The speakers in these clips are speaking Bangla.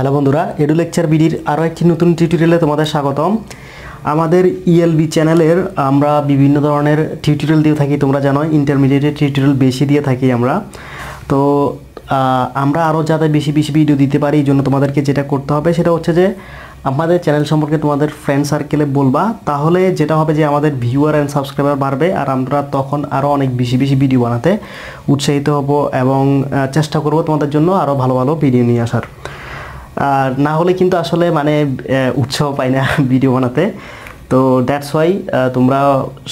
হ্যালো বন্ধুরা এডু লেকচার বিডির আরও একটি নতুন টিউটোরিয়ালে তোমাদের স্বাগতম আমাদের ইএলবি e চ্যানেলের আমরা বিভিন্ন ধরনের টিউটোরিয়াল দিয়ে থাকি তোমরা জানো ইন্টারমিডিয়েটের টিউটোরিয়াল বেশি দিয়ে থাকি আমরা তো আমরা আরও যাতে বেশি বেশি ভিডিও দিতে পারি এই জন্য তোমাদেরকে যেটা করতে হবে সেটা হচ্ছে যে আমাদের চ্যানেল সম্পর্কে তোমাদের ফ্রেন্ড সার্কেলে বলবা তাহলে যেটা হবে যে আমাদের ভিউয়ার অ্যান্ড সাবস্ক্রাইবার বাড়বে আর আমরা তখন আরও অনেক বেশি বেশি ভিডিও বানাতে উৎসাহিত হব এবং চেষ্টা করব তোমাদের জন্য আরও ভালো ভালো ভিডিও নিয়ে আসার আর না হলে কিন্তু আসলে মানে উৎসাহ পাই না ভিডিও বানাতে তো দ্যাটস ওয়াই তোমরা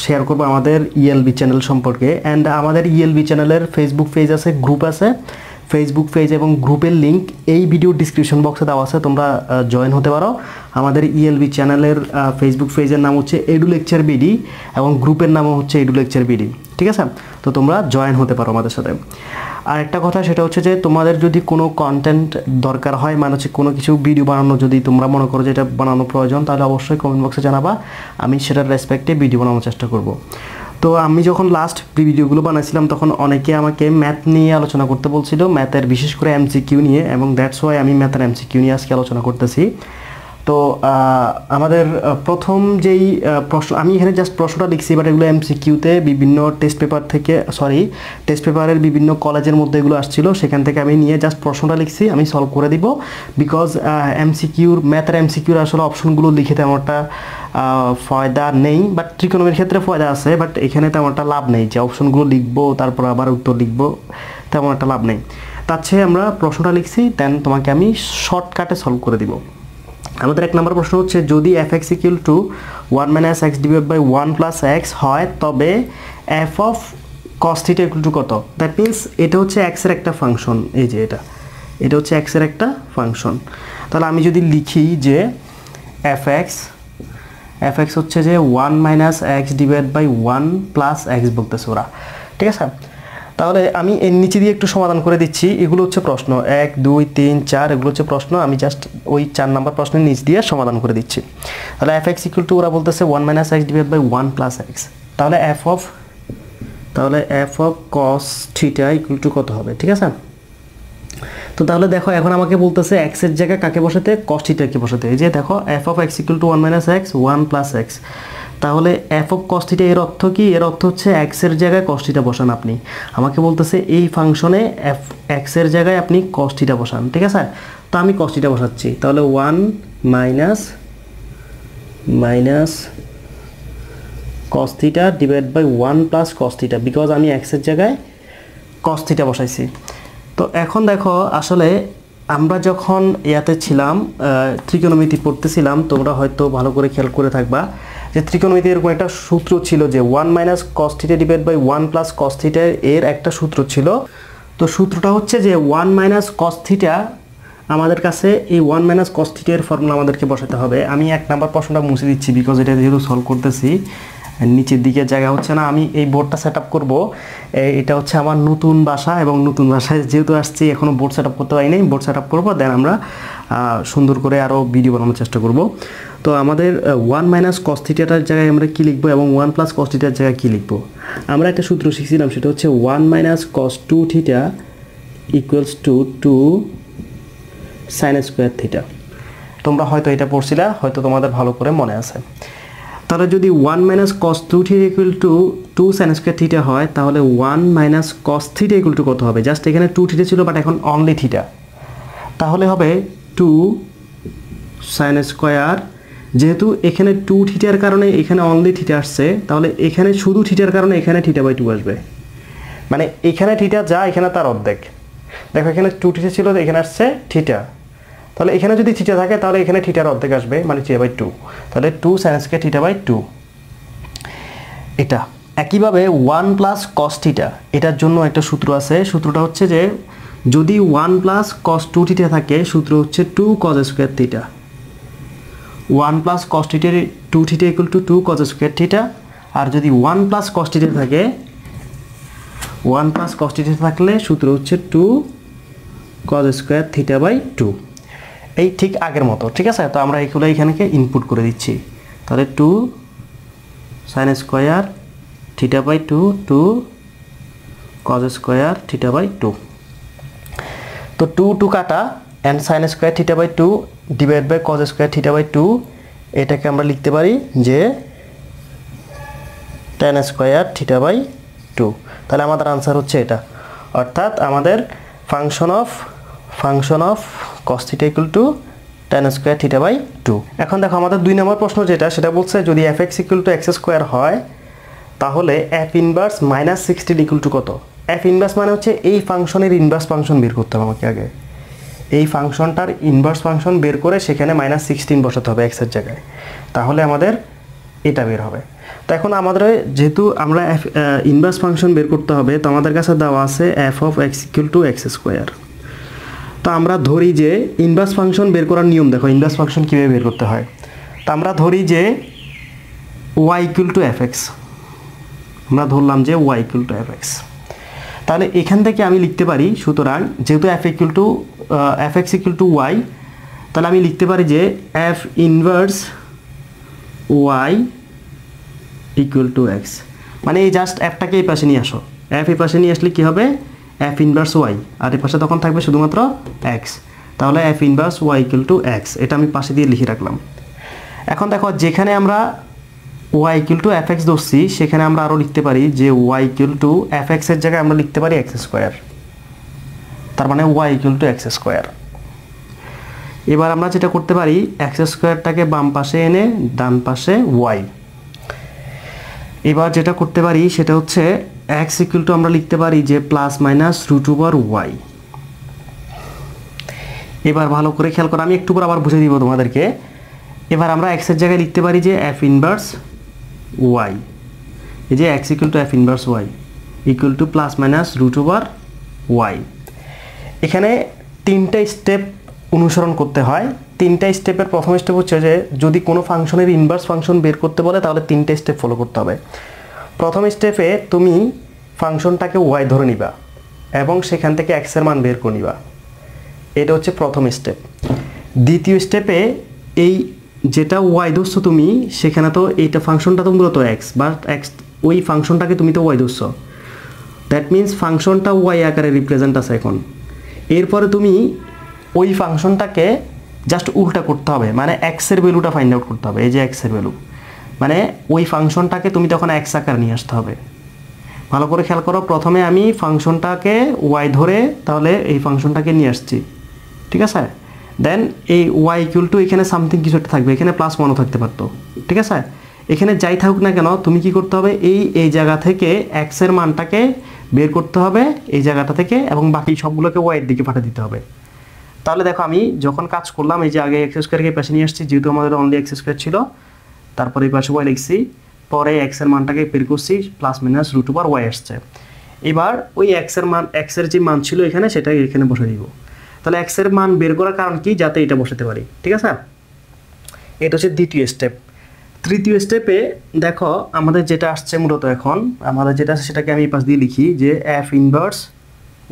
শেয়ার করবো আমাদের ইএলবি e চ্যানেল সম্পর্কে অ্যান্ড আমাদের ইএলবি চ্যানেলের ফেসবুক পেজ আছে গ্রুপ আছে ফেসবুক পেজ এবং গ্রুপের লিঙ্ক এই ভিডিও ডিসক্রিপশন বক্সে দেওয়া আছে তোমরা জয়েন হতে পারো আমাদের ইএলবি চ্যানেলের ফেসবুক পেজের নাম হচ্ছে এডু লেকচার বিডি এবং গ্রুপের নামও হচ্ছে এডু লেকচার বিডি ঠিক আছে তো তোমরা জয়েন হতে পারো আমাদের সাথে আর একটা কথা সেটা হচ্ছে যে তোমাদের যদি কোনো কন্টেন্ট দরকার হয় মানে হচ্ছে কোনো কিছু ভিডিও বানানো যদি তোমরা মনে করো যে এটা বানানো প্রয়োজন তাহলে অবশ্যই কমেন্ট বক্সে জানাবা আমি সেটার রেসপেক্টে ভিডিও বানানোর চেষ্টা করব তো আমি যখন লাস্ট ভিডিওগুলো বানাইছিলাম তখন অনেকে আমাকে ম্যাথ নিয়ে আলোচনা করতে বলছিল ম্যাথের বিশেষ করে কিউ নিয়ে এবং দ্যাটস ওয়াই আমি ম্যাথের কিউ নিয়ে আজকে আলোচনা করতেছি তো আমাদের প্রথম যেই প্রশ্ন আমি এখানে জাস্ট প্রশ্নটা লিখছি বাট এগুলো এমসিকিউতে বিভিন্ন টেস্ট পেপার থেকে সরি টেস্ট পেপারের বিভিন্ন কলেজের মধ্যে এগুলো আসছিল সেখান থেকে আমি নিয়ে জাস্ট প্রশ্নটা লিখছি আমি সলভ করে দিব বিকজ এমসিকিউর ম্যাথের এমসিকিউর আসলে অপশনগুলো লিখে তেমনটা ফয়দা নেই বাট ত্রিকোণমের ক্ষেত্রে ফয়দা আছে বাট এখানে তেমনটা লাভ নেই যে অপশনগুলো লিখবো তারপর আবার উত্তর লিখবো তেমন একটা লাভ নেই তার চেয়ে আমরা প্রশ্নটা লিখছি দেন তোমাকে আমি শর্টকাটে সলভ করে দিব আমাদের এক নম্বর প্রশ্ন হচ্ছে যদি F x equal to one minus X divide by one plus X হয় তবে F of cos theta equal to কত দ্যাট মিনস এটা হচ্ছে এক্সের একটা ফাংশন এই যে এটা এটা হচ্ছে এক্সের একটা ফাংশন তাহলে আমি যদি লিখি যে এফ এক্স এফ এক্স হচ্ছে যে one minus X divide by one plus X বলতেছে ওরা ঠিক আছে তাহলে আমি এর নিচে দিয়ে একটু সমাধান করে দিচ্ছি এগুলো হচ্ছে প্রশ্ন এক দুই তিন চার এগুলো হচ্ছে প্রশ্ন আমি জাস্ট ওই চার নাম্বার প্রশ্নের নিচ দিয়ে সমাধান করে দিচ্ছি তাহলে এফ এক্স ইকুয়াল টু ওরা বলতেছে one minus X divide by one plus X তাহলে এফ অফ তাহলে F of cos theta equal to কত হবে ঠিক আছে তো তাহলে দেখো এখন আমাকে বলতেছে এক্স এর জায়গায় কাকে বসাতে কস থিটাকে বসাতে এই যে দেখো F of x equal to one minus X one plus X তাহলে এফ অফ কস্টিটা এর অর্থ কি এর অর্থ হচ্ছে এক্সের জায়গায় কস্টিটা বসান আপনি আমাকে বলতেছে এই ফাংশনে এফ এক্সের জায়গায় আপনি কস্টিটা বসান ঠিক আছে তো আমি কস্টিটা বসাচ্ছি তাহলে one minus minus cos theta divide by one plus cos theta because আমি এক্সের জায়গায় কস্তিটা বসাইছি তো এখন দেখো আসলে আমরা যখন ইয়াতে ছিলাম ত্রিকোণমিতি পড়তেছিলাম তোমরা হয়তো ভালো করে খেয়াল করে থাকবা যে ত্রিকোণমিতি এরকম একটা সূত্র ছিল যে one minus cos divide by one plus cos theta এর একটা সূত্র ছিল তো সূত্রটা হচ্ছে যে ওয়ান মাইনাস কস্থিটা আমাদের কাছে এই ওয়ান মাইনাস কস্থিটা এর ফর্মুলা আমাদেরকে বসাতে হবে আমি এক নাম্বার প্রশ্নটা মুছে দিচ্ছি বিকজ এটা যেহেতু সলভ করতেছি নিচের দিকে জায়গা হচ্ছে না আমি এই বোর্ডটা সেট আপ করবো এটা হচ্ছে আমার নতুন বাসা এবং নতুন বাসায় যেহেতু আসছি এখনও বোর্ড সেট আপ করতে পারি নাই বোর্ড সেট আপ করবো দেন আমরা সুন্দর করে আরও ভিডিও বানানোর চেষ্টা করবো তো আমাদের ওয়ান মাইনাস কস জায়গায় আমরা কী লিখবো এবং ওয়ান প্লাস কস জায়গায় কী লিখবো আমরা একটা সূত্র শিখছিলাম সেটা হচ্ছে one minus cos two theta equals to two sine square theta তোমরা হয়তো এটা পড়ছিলে হয়তো তোমাদের ভালো করে মনে আছে তাহলে যদি one minus cos two theta equal to two sine square theta হয় তাহলে one minus cos theta equal to কত হবে জাস্ট এখানে টু থিটা ছিল বাট এখন অনলি থিটা তাহলে হবে টু সাইন স্কোয়ার যেহেতু এখানে টু থিটার কারণে এখানে অনলি থিটা আসছে তাহলে এখানে শুধু থিটার কারণে এখানে থিটা বাই টু আসবে মানে এখানে থিটা যা এখানে তার অর্ধেক দেখো এখানে টু থিটা ছিল এখানে আসছে থিটা তাহলে এখানে যদি থিটা থাকে তাহলে এখানে থিটার অর্ধেক আসবে মানে থিটা বাই টু তাহলে টু সাইন্সকে থিটা বাই টু এটা একইভাবে ওয়ান প্লাস কস থিটা এটার জন্য একটা সূত্র আছে সূত্রটা হচ্ছে যে যদি one plus cos two theta থাকে সূত্র হচ্ছে two cos square theta one plus cos two theta equal to two কত স্কোয়ার থিটা আর যদি ওয়ান প্লাস কস থাকে ওয়ান প্লাস কস থাকলে সূত্র হচ্ছে two cos square theta by two এই ঠিক আগের মতো ঠিক আছে তো আমরা এইগুলো এখানে ইনপুট করে দিচ্ছি তাহলে two sine square theta by two two cos square theta by two তো টু টু কাটা and sine square theta by two divide by cos square theta by two এটাকে আমরা লিখতে পারি যে tan square theta by two তাহলে আমাদের আনসার হচ্ছে এটা অর্থাৎ আমাদের function of function of cos theta equal to tan square theta by two এখন দেখো আমাদের দুই নম্বর প্রশ্ন যেটা সেটা বলছে যদি F x equal to x square হয় তাহলে F inverse minus sixteen equal to কত এফ ইনভার্স মানে হচ্ছে এই ফাংশনের ইনভার্স ফাংশন বের করতে হবে আমাকে আগে এই ফাংশনটার ইনভার্স ফাংশন বের করে সেখানে মাইনাস সিক্সটিন বসাতে হবে এক্সের জায়গায় তাহলে আমাদের এটা বের হবে তো এখন আমাদের যেহেতু আমরা এফ ইনভার্স ফাংশন বের করতে হবে তো আমাদের কাছে দেওয়া আছে F of x equal to x square তো আমরা ধরি যে ইনভার্স ফাংশন বের করার নিয়ম দেখো ইনভার্স ফাংশন কীভাবে বের করতে হয় তো আমরা ধরি যে Y equal to F X আমরা ধরলাম যে Y equal to F X তাহলে এখান থেকে আমি লিখতে পারি সুতরাং যেহেতু F equal to F x equal to Y তাহলে আমি লিখতে পারি যে F inverse Y equal to X মানে এই জাস্ট অ্যাপটাকে এই পাশে নিয়ে আসো এফ এই পাশে নিয়ে আসলে কী হবে এফ ইনভার্স ওয়াই আর এই পাশে তখন থাকবে শুধুমাত্র এক্স তাহলে F inverse Y equal to X এটা আমি পাশে দিয়ে লিখে রাখলাম এখন দেখো যেখানে আমরা Y equal to F X ধরছি সেখানে আমরা আরও লিখতে পারি যে ওয়াই ইকুয়াল টু এফ এক্সের জায়গায় আমরা লিখতে পারি এক্স স্কোয়ার তার মানে Y equal to x square এবার আমরা যেটা করতে পারি এক্স স্কোয়ারটাকে বাম পাশে এনে ডান পাশে ওয়াই এবার যেটা করতে পারি সেটা হচ্ছে এক্স ইকুয়াল টু আমরা লিখতে পারি যে plus minus root over Y এবার ভালো করে খেয়াল করো আমি একটু পর আবার বুঝে দিব তোমাদেরকে এবার আমরা এক্সের জায়গায় লিখতে পারি যে এফ ইনভার্স ওয়াই এই যে X equal to F inverse Y equal to plus minus root over Y এখানে তিনটা স্টেপ অনুসরণ করতে হয় তিনটা স্টেপের প্রথম স্টেপ হচ্ছে যে যদি কোনো ফাংশনের ইনভার্স ফাংশন বের করতে বলে তাহলে তিনটা স্টেপ ফলো করতে হবে প্রথম স্টেপে তুমি ফাংশনটাকে ওয়াই ধরে নিবা এবং সেখান থেকে এক্সের মান বের করে নিবা এটা হচ্ছে প্রথম স্টেপ দ্বিতীয় স্টেপে এই যেটা ওয়াই ধরছো তুমি সেখানে তো এইটা ফাংশনটা তো মূলত এক্স বা এক্স ওই ফাংশনটাকে তুমি তো ওয়াই ধরছো দ্যাট মিন্স ফাংশনটা ওয়াই আকারে রিপ্রেজেন্ট আছে এখন এরপরে তুমি ওই ফাংশনটাকে জাস্ট উল্টা করতে হবে মানে এক্সের ভ্যালুটা ফাইন্ড আউট করতে হবে এই যে এক্সের ভ্যালু মানে ওই ফাংশনটাকে তুমি তখন এক্স আকার নিয়ে আসতে হবে ভালো করে খেয়াল করো প্রথমে আমি ফাংশনটাকে ওয়াই ধরে তাহলে এই ফাংশনটাকে নিয়ে আসছি ঠিক আছে দেন এই ওয়াই ইকুয়াল টু এখানে সামথিং কিছু একটা থাকবে এখানে প্লাস ওয়ানও থাকতে পারতো ঠিক আছে এখানে যাই থাকুক না কেন তুমি কি করতে হবে এই এই জায়গা থেকে এক্সের মানটাকে বের করতে হবে এই জায়গাটা থেকে এবং বাকি সবগুলোকে ওয়াইয়ের দিকে পাঠিয়ে দিতে হবে তাহলে দেখো আমি যখন কাজ করলাম এই যে আগে এক্স স্কোয়ারকে পেছনে নিয়ে আসছি যেহেতু আমাদের অনলি এক্স স্কোয়ার ছিল তারপরে এই পাশে ওয়াই লিখছি পরে এক্সের মানটাকে বের করছি plus minus root over Y আসছে এবার ওই এক্সের মান এক্সের যে মান ছিল এখানে সেটা এখানে বসে দিব তাহলে এক্সের মান বের করার কারণ কি যাতে এটা বসাতে পারি ঠিক আছে এটা হচ্ছে দ্বিতীয় স্টেপ তৃতীয় স্টেপে দেখো আমাদের যেটা আসছে মূলত এখন আমাদের যেটা আসছে সেটাকে আমি পাশ দিয়ে লিখি যে F inverse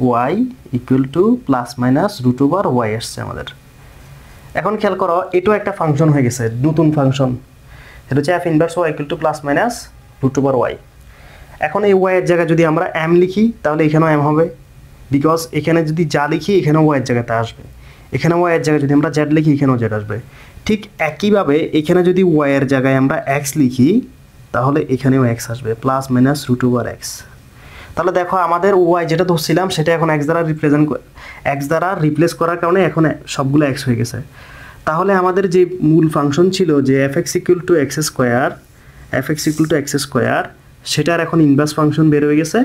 Y equal to plus minus root over Y আসছে আমাদের এখন খেয়াল করো এটাও একটা ফাংশন হয়ে গেছে নতুন ফাংশন সেটা হচ্ছে F inverse Y equal to plus minus root over Y এখন এই ওয়াইয়ের জায়গায় যদি আমরা এম লিখি তাহলে এখানেও এম হবে বিকজ এখানে যদি যা লিখি এখানেও ওয়াইয়ের জায়গাতে আসবে এখানে ওয়াইয়ের জায়গায় যদি আমরা জেড লিখি এখানেও জেড আসবে ঠিক একইভাবে এখানে যদি ওয়াইয়ের জায়গায় আমরা এক্স লিখি তাহলে এখানেও এক্স আসবে plus minus root over X তাহলে দেখো আমাদের ওয়াই যেটা ধরছিলাম সেটা এখন এক্স দ্বারা রিপ্রেজেন্ট এক্স দ্বারা রিপ্লেস করার কারণে এখন সবগুলো এক্স হয়ে গেছে তাহলে আমাদের যে মূল ফাংশন ছিল যে F x equal to x square F x equal to x square সেটার এখন ইনভার্স ফাংশন বের হয়ে গেছে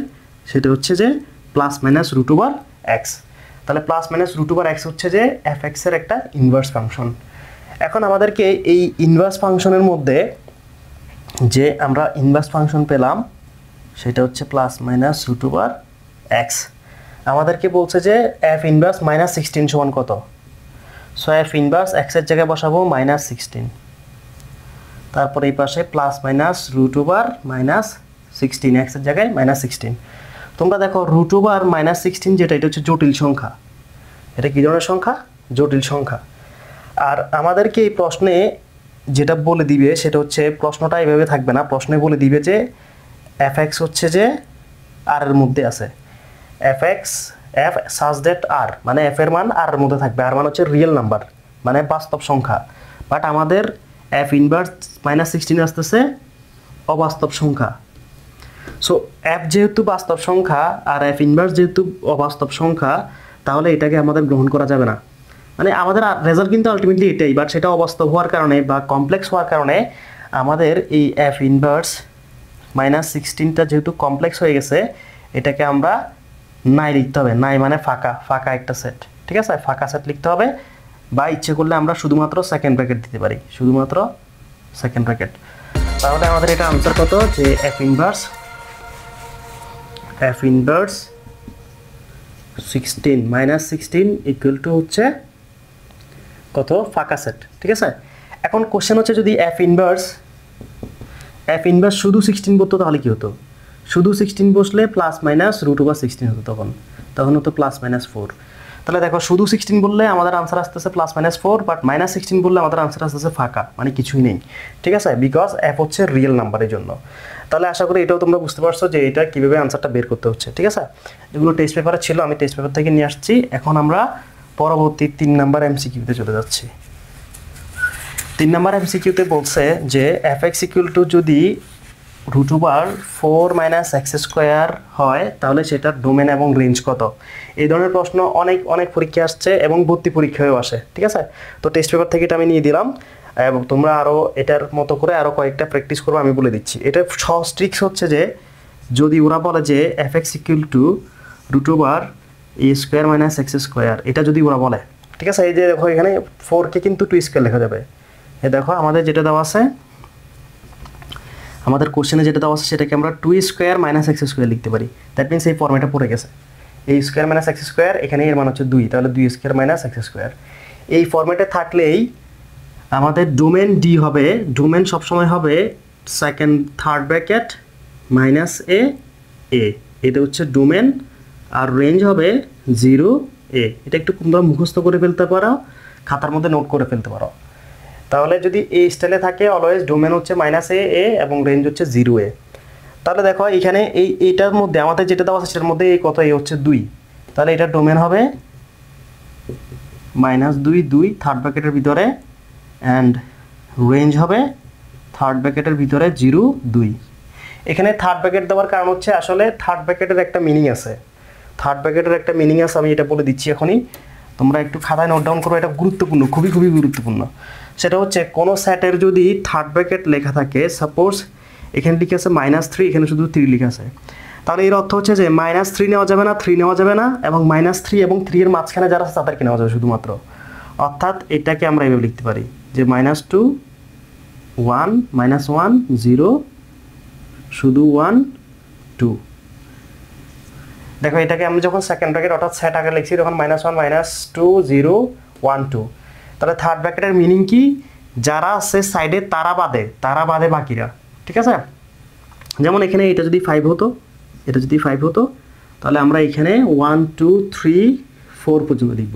সেটা হচ্ছে যে plus minus root over X তাহলে plus minus root over X হচ্ছে যে এফ এক্সের একটা ইনভার্স ফাংশন এখন আমাদেরকে এই ইনভার্স ফাংশনের মধ্যে যে আমরা ইনভার্স ফাংশন পেলাম সেটা হচ্ছে plus minus root over X আমাদেরকে বলছে যে এফ ইনভার্স মাইনাস সিক্সটিন সমান কত সো এফ ইনভার্স এক্সের জায়গায় বসাবো মাইনাস সিক্সটিন তারপর এই পাশে plus minus root over minus sixteen এক্সের জায়গায় মাইনাস সিক্সটিন তোমরা দেখো রুট ওভার মাইনাস সিক্সটিন যেটা এটা হচ্ছে জটিল সংখ্যা এটা কী ধরনের সংখ্যা জটিল সংখ্যা আর আমাদেরকে এই প্রশ্নে যেটা বলে দিবে সেটা হচ্ছে প্রশ্নটা এভাবে থাকবে না প্রশ্নে বলে দিবে যে এফ এক্স হচ্ছে যে আর এর মধ্যে আছে এফ এক্স এফ সাজ ডেট আর মানে এফ এর মান আর এর মধ্যে থাকবে আর মান হচ্ছে রিয়েল নাম্বার মানে বাস্তব সংখ্যা বাট আমাদের এফ ইনভার্স মাইনাস সিক্সটিন আসতেছে অবাস্তব সংখ্যা সো এফ যেহেতু বাস্তব সংখ্যা আর এফ ইনভার্স যেহেতু অবাস্তব সংখ্যা তাহলে এটাকে আমাদের গ্রহণ করা যাবে না মানে আমাদের রেজাল্ট কিন্তু আলটিমেটলি এটাই বাট সেটা অবাস্তব হওয়ার কারণে বা কমপ্লেক্স হওয়ার কারণে আমাদের এই এফ ইনভার্স মাইনাস সিক্সটিনটা যেহেতু কমপ্লেক্স হয়ে গেছে এটাকে আমরা নাই লিখতে হবে নাই মানে ফাঁকা ফাঁকা একটা সেট ঠিক আছে ফাঁকা সেট লিখতে হবে বা ইচ্ছে করলে আমরা শুধুমাত্র সেকেন্ড ব্র্যাকেট দিতে পারি শুধুমাত্র সেকেন্ড ব্র্যাকেট তাহলে আমাদের এটা আনসার কত যে F inverse F inverse sixteen minus sixteen equal to হচ্ছে কত ফাঁকা সেট ঠিক আছে এখন কোশ্চেন হচ্ছে যদি এফ ইনভার্স এফ ইনভার্স শুধু সিক্সটিন বলতো তাহলে কী হতো শুধু সিক্সটিন বসলে plus minus root over sixteen হতো তখন তখন হতো প্লাস মাইনাস ফোর তাহলে দেখো শুধু সিক্সটিন বললে আমাদের আনসার আসতেছে plus minus four but minus sixteen বললে আমাদের আনসার আসতেছে ফাঁকা মানে কিছুই নেই ঠিক আছে বিকজ অ্যাপ হচ্ছে রিয়েল নাম্বারের জন্য তাহলে আশা করি এটাও তোমরা বুঝতে পারছো যে এটা কীভাবে আনসারটা বের করতে হচ্ছে ঠিক আছে যেগুলো টেস্ট পেপারে ছিল আমি টেস্ট পেপার থেকে নিয়ে আসছি এখন আমরা পরবর্তী তিন নাম্বার এমসিকিউতে চলে যাচ্ছি তিন নাম্বার এমসিকিউতে বলছে যে এফ এক্স ইকুয়াল টু যদি root over four minus x square হয় তাহলে সেটার ডোমেন এবং রেঞ্জ কত এই ধরনের প্রশ্ন অনেক অনেক পরীক্ষা আসছে এবং ভর্তি পরীক্ষায়ও আসে ঠিক আছে তো টেস্ট পেপার থেকে এটা আমি নিয়ে দিলাম এবং তোমরা আরও এটার মতো করে আরও কয়েকটা প্র্যাকটিস করবো আমি বলে দিচ্ছি এটা সহজ ট্রিক্স হচ্ছে যে যদি ওরা বলে যে F x equal to root over a square minus x square এটা যদি ওরা বলে ঠিক আছে এই যে দেখো এখানে ফোরকে কিন্তু টু স্কোয়ার লেখা যাবে এ দেখো আমাদের যেটা দেওয়া আছে আমাদের কোশ্চেনে যেটা দেওয়া আছে সেটাকে আমরা two square minus x square লিখতে পারি দ্যাট মিনস এই ফর্মেটা পড়ে গেছে এই স্কোয়ার মাইনাস এক্স স্কোয়ার এখানে এর মান হচ্ছে দুই তাহলে দুই স্কোয়ার মাইনাস এক্স স্কোয়ার এই ফর্মেটে থাকলেই আমাদের ডোমেন ডি হবে ডোমেন সবসময় হবে second third bracket minus a a এটা হচ্ছে ডোমেন আর রেঞ্জ হবে জিরো এ এটা একটু তোমরা মুখস্থ করে ফেলতে পারো খাতার মধ্যে নোট করে ফেলতে পারো তাহলে যদি এই স্টাইলে থাকে অলওয়েজ ডোমেন হচ্ছে মাইনাস এ এ এবং রেঞ্জ হচ্ছে জিরো এ তাহলে দেখো এখানে এই এইটার মধ্যে আমাদের যেটা দেওয়া আছে সেটার মধ্যে এই কত এ হচ্ছে দুই তাহলে এটা ডোমেন হবে মাইনাস দুই দুই থার্ড ব্যাকেটের ভিতরে অ্যান্ড রেঞ্জ হবে থার্ড ব্যাকেটের ভিতরে জিরো দুই এখানে থার্ড ব্যাকেট দেওয়ার কারণ হচ্ছে আসলে থার্ড ব্যাকেটের একটা মিনিং আছে থার্ড ব্র্যাকেটের একটা মিনিং আছে আমি এটা বলে দিচ্ছি এখনই তোমরা একটু খাতায় নোট ডাউন করো এটা গুরুত্বপূর্ণ খুবই খুবই গুরুত্বপূর্ণ সেটা হচ্ছে কোনো সেটের যদি থার্ড ব্র্যাকেট লেখা থাকে সাপোজ এখানে লিখে আছে মাইনাস থ্রি এখানে শুধু থ্রি লিখে আছে তাহলে এর অর্থ হচ্ছে যে মাইনাস থ্রি নেওয়া যাবে না থ্রি নেওয়া যাবে না এবং মাইনাস থ্রি এবং থ্রি এর মাঝখানে যারা আছে তাদেরকে নেওয়া যাবে শুধুমাত্র অর্থাৎ এটাকে আমরা এভাবে লিখতে পারি যে minus two one minus one zero শুধু ওয়ান টু দেখো এটাকে আমি যখন সেকেন্ড ব্র্যাকেট অর্থাৎ সেট আগে লিখছি তখন minus one minus two zero one two তাহলে থার্ড ব্র্যাকেটের মিনিং কি যারা আছে সাইডে তারা বাদে তারা বাদে বাকিরা ঠিক আছে যেমন এখানে এটা যদি ফাইভ হতো এটা যদি ফাইভ হতো তাহলে আমরা এখানে ওয়ান টু থ্রি ফোর পর্যন্ত লিখব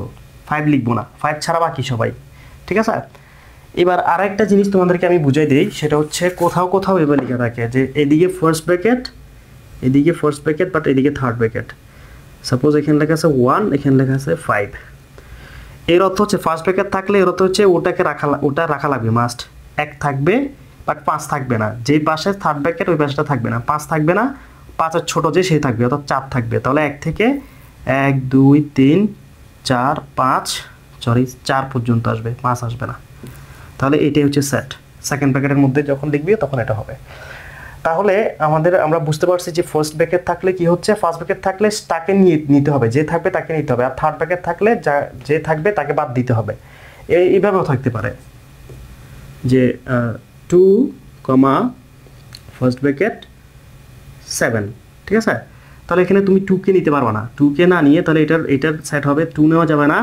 ফাইভ লিখবো না ফাইভ ছাড়া বাকি সবাই ঠিক আছে এবার আর একটা জিনিস তোমাদেরকে আমি বুঝাই দিই সেটা হচ্ছে কোথাও কোথাও এবার লেখা থাকে যে এদিকে ফার্স্ট ব্র্যাকেট এদিকে ফার্স্ট প্যাকেট বাট এদিকে থার্ড প্যাকেট সাপোজ এখানে লেখা আছে ওয়ান এখানে লেখা আছে ফাইভ এর অর্থ হচ্ছে ফার্স্ট প্যাকেট থাকলে এর অর্থ হচ্ছে ওটাকে রাখা ওটা রাখা লাগবে মাস্ট এক থাকবে বাট পাঁচ থাকবে না যেই পাশে থার্ড প্যাকেট ওই পাশটা থাকবে না পাঁচ থাকবে না পাঁচের ছোটো যে সেই থাকবে অর্থাৎ চার থাকবে তাহলে এক থেকে এক দুই তিন চার পাঁচ সরি চার পর্যন্ত আসবে পাঁচ আসবে না তাহলে এটাই হচ্ছে সেট সেকেন্ড প্যাকেটের মধ্যে যখন লিখবি তখন এটা হবে তাহলে আমাদের আমরা বুঝতে পারছি যে ফার্স্ট ব্যাকেট থাকলে কি হচ্ছে ফার্স্ট ব্যাকেট থাকলে তাকে নিয়ে নিতে হবে যে থাকবে তাকে নিতে হবে আর থার্ড ব্যাকের থাকলে যা যে থাকবে তাকে বাদ দিতে হবে এইভাবেও থাকতে পারে যে two comma first bracket seven ঠিক আছে তাহলে এখানে তুমি টুকে নিতে পারবে না টুকে না নিয়ে তাহলে এটার এটার সেট হবে টু নেওয়া যাবে না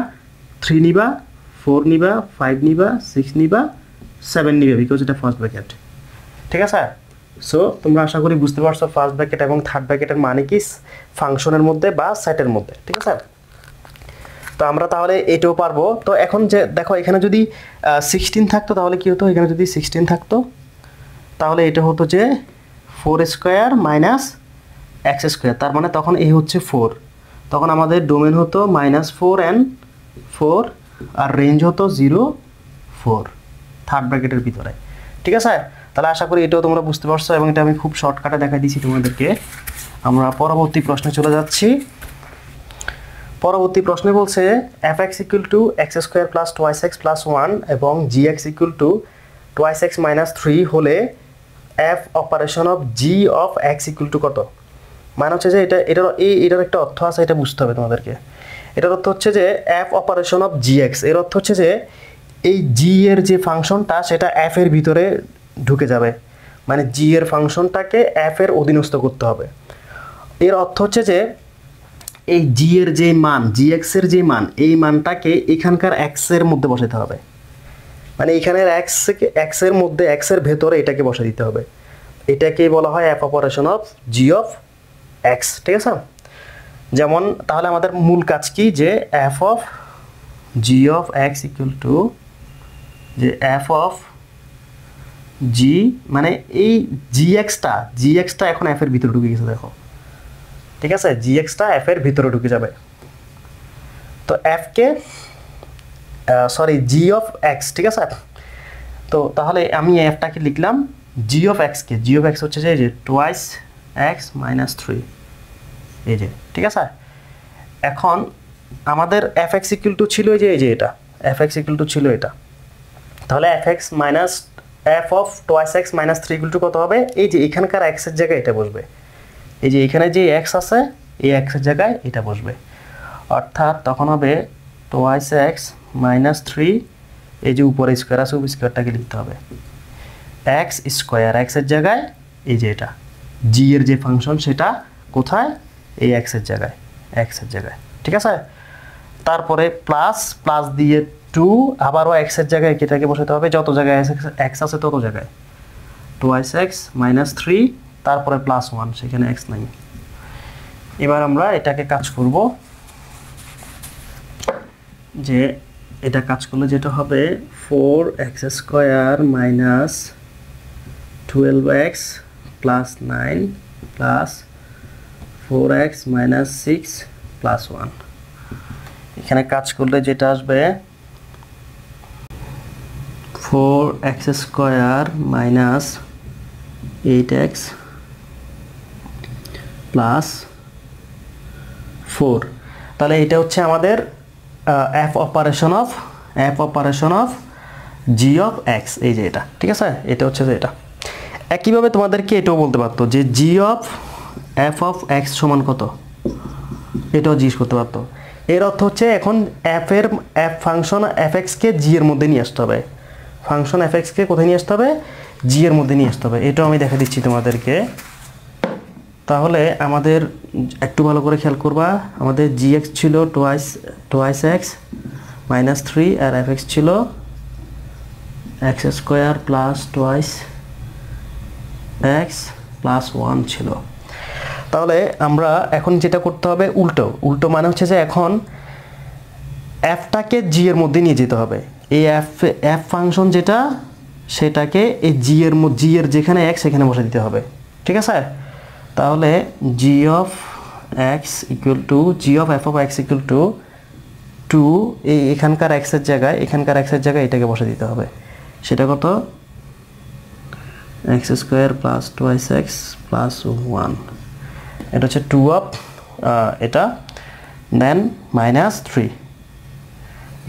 থ্রি নিবা ফোর নিবা ফাইভ নিবা সিক্স নিবা সেভেন নিবে বিকজ এটা ফার্স্ট ব্যাকেট ঠিক আছে সো তোমরা আশা করি বুঝতে পারছো ফার্স্ট ব্র্যাকেট এবং থার্ড ব্র্যাকেটের মানে কি ফাংশনের মধ্যে বা সেটের মধ্যে ঠিক আছে তো আমরা তাহলে এটাও পারবো তো এখন যে দেখো এখানে যদি সিক্সটিন থাকতো তাহলে কী হতো এখানে যদি সিক্সটিন থাকতো তাহলে এটা হতো যে four square minus x square তার মানে তখন এই হচ্ছে ফোর তখন আমাদের ডোমেন হতো মাইনাস ফোর অ্যান্ড ফোর আর রেঞ্জ হতো জিরো ফোর থার্ড ব্র্যাকেটের ভিতরে ঠিক আছে তাহলে আশা করি এটাও তোমরা বুঝতে পারছো এবং এটা আমি খুব শর্টকাটে দেখা দিয়েছি তোমাদেরকে আমরা পরবর্তী প্রশ্নে চলে যাচ্ছি পরবর্তী প্রশ্নে বলছে f x equal to x square plus twice x plus one এবং g x equal to twice x minus three হলে f operation of g of x equal to কত মানে হচ্ছে যে এটা এটার এই এটার একটা অর্থ আছে এটা বুঝতে হবে তোমাদেরকে এটার অর্থ হচ্ছে যে f operation of g x এর অর্থ হচ্ছে যে এই জি এর যে ফাংশনটা সেটা এফ এর ভিতরে ঢুকে যাবে মানে জি এর ফাংশনটাকে এফ এর অধীনস্থ করতে হবে এর অর্থ হচ্ছে যে এই জি এর যে মান জি এক্সের যে মান এই মানটাকে এখানকার এর মধ্যে বসাতে হবে মানে এখানের এক্সকে এক্সের মধ্যে এক্সের ভেতরে এটাকে বসা দিতে হবে এটাকেই বলা হয় f operation of g of x ঠিক আছে যেমন তাহলে আমাদের মূল কাজ কি যে f of g of x equal to যে এফ অফ জি মানে এই জি এক্সটা জি এক্সটা এখন এফের ভিতরে ঢুকে গেছে দেখো ঠিক আছে জি এক্সটা এফের ভিতরে ঢুকে যাবে তো এফকে সরি জি অফ এক্স ঠিক আছে তো তাহলে আমি অ্যাপটাকে লিখলাম জি অফ এক্সকে জি অফ এক্স হচ্ছে যে যে টোয়াইস এক্স মাইনাস থ্রি এই যে ঠিক আছে এখন আমাদের এফ এক্স ইকুয়াল টু ছিল এই যে এই যে এটা এফ এক্স ইকুয়াল টু ছিল এটা তাহলে f x minus f of twice x minus three equal to কত হবে এই যে এখানকার এক্সের জায়গায় এটা বসবে এই যে এখানে যে এক্স আছে এই এক্সের জায়গায় এটা বসবে অর্থাৎ তখন হবে টোয়াইস এক্স মাইনাস থ্রি এই যে উপরে স্কোয়ার আছে উপর স্কোয়ারটাকে লিখতে হবে এক্স স্কোয়ার এক্সের জায়গায় এই যে এটা জি এর যে ফাংশন সেটা কোথায় এই এক্সের জায়গায় এক্সের জায়গায় ঠিক আছে তারপরে প্লাস প্লাস দিয়ে টু আবারও এক্সের জায়গায় এটাকে বসাতে হবে যত জায়গায় এক্স আছে তত জায়গায় twice x minus three তারপরে প্লাস ওয়ান সেখানে এক্স নাই এবার আমরা এটাকে কাজ করব যে এটা কাজ করলে যেটা হবে four x square minus twelve x plus nine plus four x minus six plus one এখানে কাজ করলে যেটা আসবে four x square minus eight x plus four তাহলে এটা হচ্ছে আমাদের f operation of f operation of g of x এই যে এটা ঠিক আছে এটা হচ্ছে যে এটা একইভাবে তোমাদেরকে এটাও বলতে পারতো যে g of f of x সমান কত এটাও জিজ্ঞেস করতে পারতো এর অর্থ হচ্ছে এখন অ্যাপের অ্যাপ ফাংশন এফ এক্সকে জি এর মধ্যে নিয়ে আসতে হবে ফাংশন এফ এক্সকে কোথায় নিয়ে আসতে হবে জি এর মধ্যে নিয়ে আসতে হবে এটাও আমি দেখা দিচ্ছি তোমাদেরকে তাহলে আমাদের একটু ভালো করে খেয়াল করবা আমাদের জি এক্স ছিল twice twice x minus three আর এফ এক্স ছিল x square plus twice x plus one ছিল তাহলে আমরা এখন যেটা করতে হবে উল্টো উল্টো মানে হচ্ছে যে এখন এফটাকে জি এর মধ্যে নিয়ে যেতে হবে এই এফ এফ ফাংশন যেটা সেটাকে এই জি এর জি এর যেখানে এক সেখানে বসে দিতে হবে ঠিক আছে তাহলে g of x equal to g of f of x equal to two এই এখানকার এক্সের জায়গায় এখানকার এক্সের জায়গায় এটাকে বসে দিতে হবে সেটা কত x square plus twice x plus one এটা হচ্ছে টু অফ এটা দেন মাইনাস থ্রি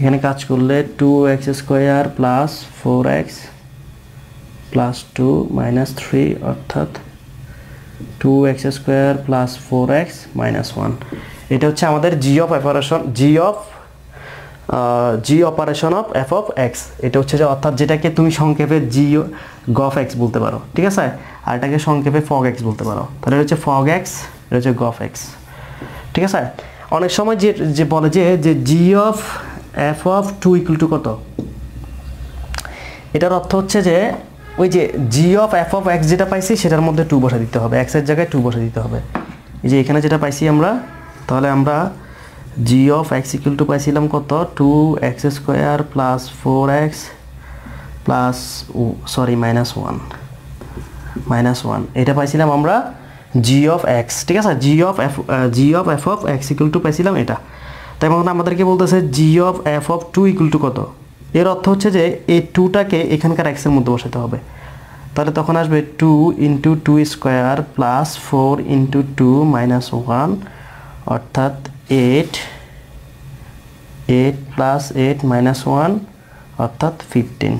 এখানে কাজ করলে two x square plus four x plus two minus three অর্থাৎ two x square plus four x minus one এটা হচ্ছে আমাদের g of operation g of g operation of f of x এটা হচ্ছে যে অর্থাৎ যেটাকে তুমি সংক্ষেপে জি গফ এক্স বলতে পারো ঠিক আছে আর এটাকে সংক্ষেপে ফগ এক্স বলতে পারো তাহলে হচ্ছে ফগ এক্স এটা হচ্ছে গফ এক্স ঠিক আছে অনেক সময় যে যে বলে যে যে g of f of two equal to কত এটার অর্থ হচ্ছে যে ওই যে g of f of x যেটা পাইছি সেটার মধ্যে টু বসা দিতে হবে এক্সের জায়গায় টু বসা দিতে হবে এই যে এখানে যেটা পাইছি আমরা তাহলে আমরা g of x equal to পাইছিলাম কত two x square plus four x plus ও sorry minus one minus one এটা পাইছিলাম আমরা জি অফ এক্স ঠিক আছে g of f g of f of x equal পাইছিলাম এটা তাই এখন আমাদেরকে বলতেছে g of f of two equal to কত এর অর্থ হচ্ছে যে এই টুটাকে এখানকার এক্সের মধ্যে বসাতে হবে তাহলে তখন আসবে two into two square plus four into two minus one অর্থাৎ eight eight plus eight minus one অর্থাৎ ফিফটিন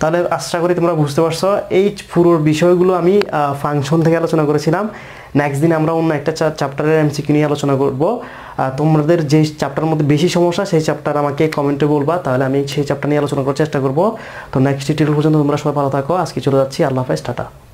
তাহলে আশা করি তোমরা বুঝতে পারছো এই পুরো বিষয়গুলো আমি ফাংশন থেকে আলোচনা করেছিলাম নেক্সট দিন আমরা অন্য একটা চ্যাপ্টারের এমসিকিউ নিয়ে আলোচনা করবো তোমাদের যে চ্যাপ্টার মধ্যে বেশি সমস্যা সেই চ্যাপ্টার আমাকে কমেন্টে বলবা তাহলে আমি সেই চ্যাপ্টার নিয়ে আলোচনা করার চেষ্টা করবো তো নেক্সট টিউটোরিয়াল পর্যন্ত তোমরা সবাই ভালো থাকো আজকে চলে যাচ্ছি আল্লাহ হাফেজ টাটা